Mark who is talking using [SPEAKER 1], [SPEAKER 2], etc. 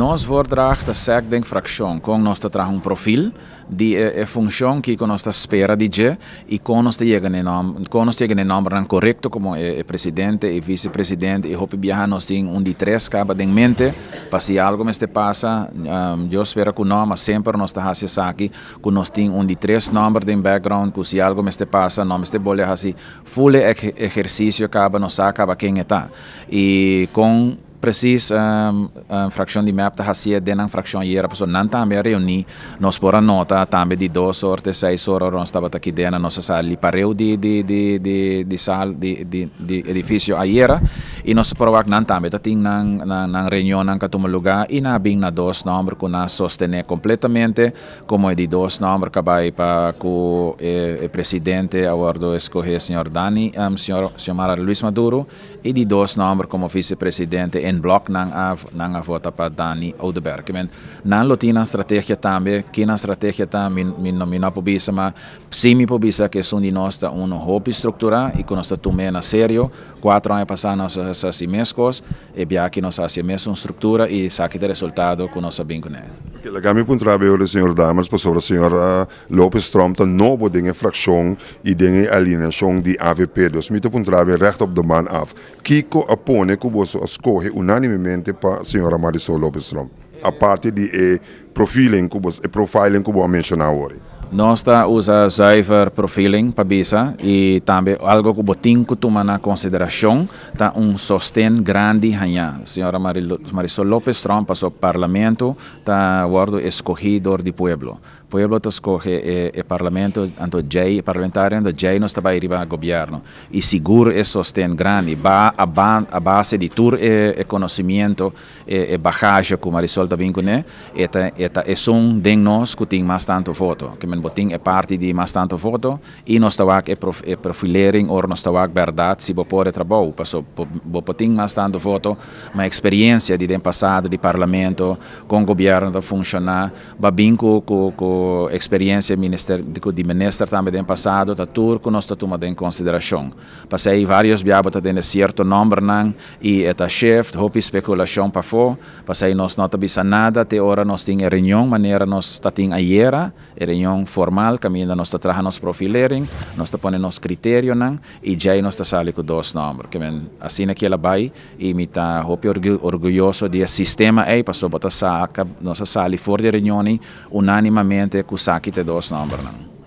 [SPEAKER 1] Nós voordraag de SEC den fracção com nós traz um perfil de é, função que nós espera de je e com nós chega em nome correto como é, presidente e vice-presidente e hope viajar nós tem um de três caba em mente para se algo me este passa um, eu espero que nós sempre nós tá hasse aqui que nós tem um de três números de background que se algo me este passa nós este bolha assim full exercício caba nós acaba quem está e com precis um, ehm, um, ehm, fraktion de mäpta har sett denna fraktion gera på så nanta med reuni nos pora nota tambe di dos sorte sei sora ron stava ta kidena nos sa li pareu di di di di di sal di di di edificio aiera y nos nan también, tating nan nan, nan cada nan katumuluga inabing na dos nombres que na sostene completamente como de dos number kabay pa ku eh, presidente awardo el señor Dani um, señor Luis Maduro y di dos nombres como vicepresidente en nang nan av nan votar pa Dani Odeberg men nan lotina strategia tambe kina strategia tambe min min, min apobisa ma simi pobisa que di nosta uno hopi nos está conosta tumena serio cuatro años pasados, eh, essas imensas coisas, e bem que nós fazemos uma estrutura e saque de resultado com nossa bem com ele.
[SPEAKER 2] Legal, me pontrava o senhor Damas, por sobre o senhor Lopes Tromta, novo de fração e de alineação de AVP, então me pontrava recht op de man af. Kiko apone que você escolhe unanimemente para a senhora Marisol Lopes Tromta, a parte de eh, profiling que profiling que você mencionou agora.
[SPEAKER 1] Nosta usa Zyver Profiling para Bisa y también algo que botín que toma na un es sostén grande A Señora Marisol López Trump passou parlamento, está guardo escogidor de pueblo. Pueblo te escoge eh, el parlamento, tanto jay, parlamentario no jay no está para ir gobierno. Y Y seguro es sostén grande, Va a, base de todo eh, el conocimiento y e, e que Marisol también, Es es un de nosotros que tiene más tanto voto, en boting é parte de mais tanto voto e nós tawak é, prof, é profilering ou nós tawak verdade se bopor é trabalhar passo bo boting mais tanto voto uma experiência de den passado de parlamento com governo da funcionar babinco com com experiência minister de ministro também den passado da turco nós tá tomando em consideração passei vários biabos tá tendo certo número não e é shift hope especulação para for passei nós não tá nada até agora nós tem reunião maneira nós tinha aí era reunião formal, kami caminho da nossa traja nos profilering, nossa põe nos critério nan, e já nós está sali com dois números, que men assim aqui ela vai e me tá hope orgulhoso de sistema aí passou botar saca nossa sali fora de reuniões unanimamente com saque de dois números.